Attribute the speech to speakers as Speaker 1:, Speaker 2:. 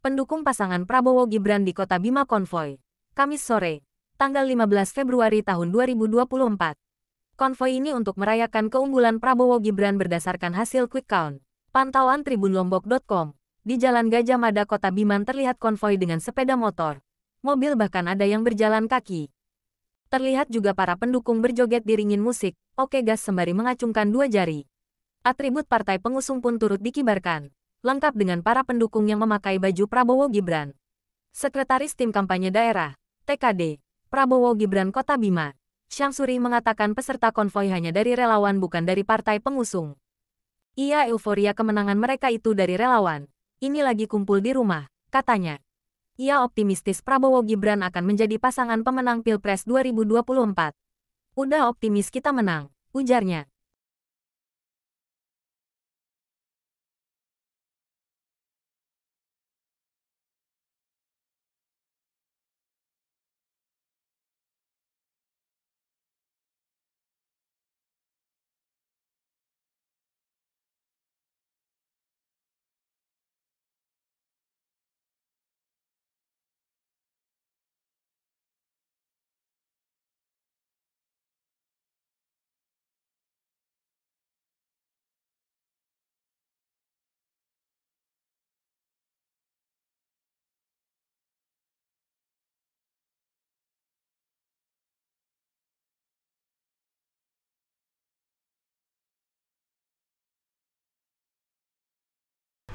Speaker 1: pendukung pasangan Prabowo Gibran di Kota Bima Konvoy. Kamis sore, tanggal 15 Februari tahun 2024. Konvoy ini untuk merayakan keunggulan Prabowo Gibran berdasarkan hasil quick count. Pantauan tribunlombok.com. Di Jalan Gajah Mada Kota Biman terlihat konvoy dengan sepeda motor. Mobil bahkan ada yang berjalan kaki. Terlihat juga para pendukung berjoget diringin musik, oke gas sembari mengacungkan dua jari. Atribut partai pengusung pun turut dikibarkan lengkap dengan para pendukung yang memakai baju Prabowo Gibran. Sekretaris Tim Kampanye Daerah, TKD, Prabowo Gibran Kota Bima, Syamsuri mengatakan peserta konvoi hanya dari relawan bukan dari partai pengusung. Ia euforia kemenangan mereka itu dari relawan. Ini lagi kumpul di rumah, katanya. Ia optimistis Prabowo Gibran akan menjadi pasangan pemenang Pilpres 2024. Udah optimis kita menang, ujarnya.